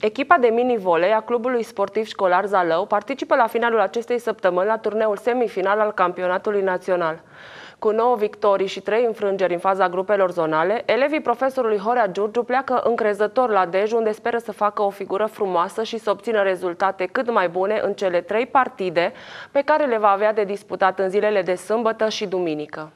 Echipa de mini-volei a clubului sportiv școlar Zalău participă la finalul acestei săptămâni la turneul semifinal al campionatului național. Cu 9 victorii și 3 înfrângeri în faza grupelor zonale, elevii profesorului Horea Giurgiu pleacă încrezător la Dej, unde speră să facă o figură frumoasă și să obțină rezultate cât mai bune în cele trei partide pe care le va avea de disputat în zilele de sâmbătă și duminică.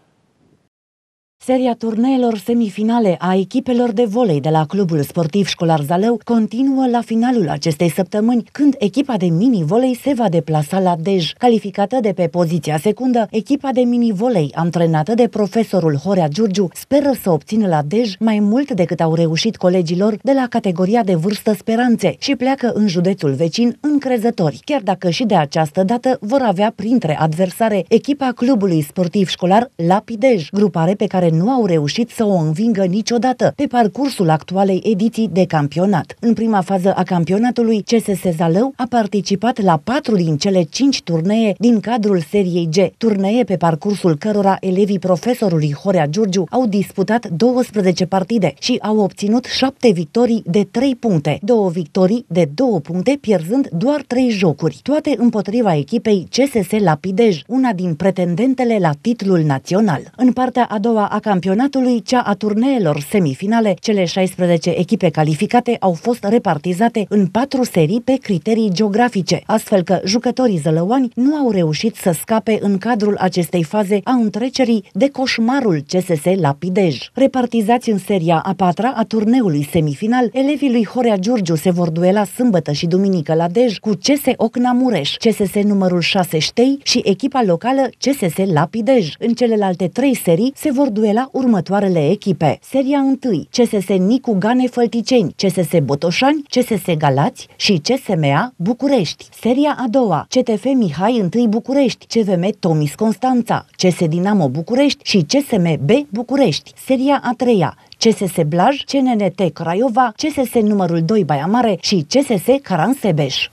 Seria turneelor semifinale a echipelor de volei de la Clubul Sportiv Școlar Zalău continuă la finalul acestei săptămâni, când echipa de mini-volei se va deplasa la Dej. Calificată de pe poziția secundă, echipa de mini-volei, antrenată de profesorul Horea Giurgiu, speră să obțină la Dej mai mult decât au reușit colegilor de la categoria de vârstă speranțe și pleacă în județul vecin încrezători, chiar dacă și de această dată vor avea printre adversare echipa Clubului Sportiv Școlar Lapidej, grupare pe care nu au reușit să o învingă niciodată pe parcursul actualei ediții de campionat. În prima fază a campionatului, CSS Zalău a participat la patru din cele cinci turnee din cadrul seriei G, turnee pe parcursul cărora elevii profesorului Horea Giurgiu au disputat 12 partide și au obținut 7 victorii de 3 puncte, 2 victorii de 2 puncte, pierzând doar 3 jocuri, toate împotriva echipei CSS Lapidej, una din pretendentele la titlul național. În partea a doua a campionatului, cea a turneelor semifinale, cele 16 echipe calificate au fost repartizate în patru serii pe criterii geografice, astfel că jucătorii zălăuani nu au reușit să scape în cadrul acestei faze a întrecerii de coșmarul CSS la Pidej. Repartizați în seria a patra a turneului semifinal, elevii lui Horea Giurgiu se vor duela sâmbătă și duminică la Dej cu CS Ocna Mureș, CSS numărul 6 Ștei și echipa locală CSS la Pidej. În celelalte trei serii se vor duela la următoarele echipe. Seria 1, CSS Nicu Gane Fălticeni, CSS Botoșani, CSS Galați și CSMA București. Seria a doua, CTF Mihai 1 București, CVM Tomis Constanța, CS Dinamo București și CSMB București. Seria a treia, CSS Blaj, CNNT Craiova, CSS numărul 2 Baia Mare și CSS Caransebeș.